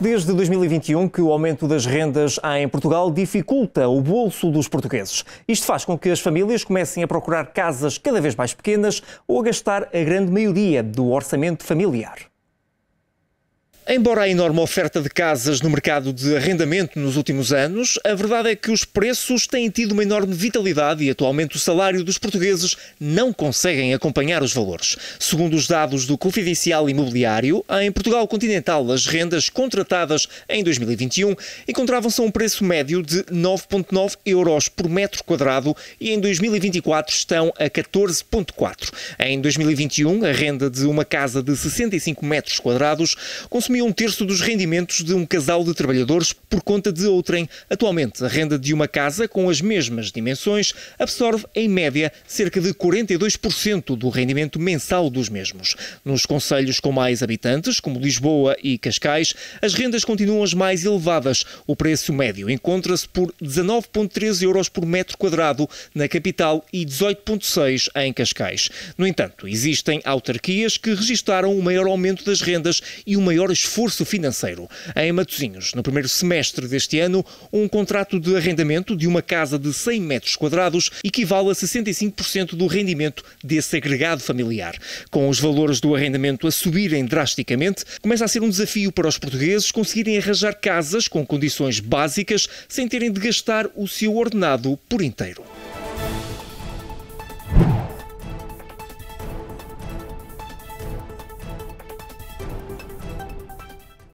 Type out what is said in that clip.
Desde 2021 que o aumento das rendas em Portugal dificulta o bolso dos portugueses. Isto faz com que as famílias comecem a procurar casas cada vez mais pequenas ou a gastar a grande maioria do orçamento familiar. Embora a enorme oferta de casas no mercado de arrendamento nos últimos anos, a verdade é que os preços têm tido uma enorme vitalidade e atualmente o salário dos portugueses não conseguem acompanhar os valores. Segundo os dados do Confidencial Imobiliário, em Portugal continental as rendas contratadas em 2021 encontravam-se a um preço médio de 9,9 euros por metro quadrado e em 2024 estão a 14,4. Em 2021, a renda de uma casa de 65 metros quadrados consumiu um terço dos rendimentos de um casal de trabalhadores por conta de outrem. Atualmente, a renda de uma casa com as mesmas dimensões absorve, em média, cerca de 42% do rendimento mensal dos mesmos. Nos conselhos com mais habitantes, como Lisboa e Cascais, as rendas continuam as mais elevadas. O preço médio encontra-se por 19,13 euros por metro quadrado na capital e 18,6 em Cascais. No entanto, existem autarquias que registaram o maior aumento das rendas e o maior esforço esforço financeiro. Em Matosinhos, no primeiro semestre deste ano, um contrato de arrendamento de uma casa de 100 metros quadrados equivale a 65% do rendimento desse agregado familiar. Com os valores do arrendamento a subirem drasticamente, começa a ser um desafio para os portugueses conseguirem arranjar casas com condições básicas sem terem de gastar o seu ordenado por inteiro.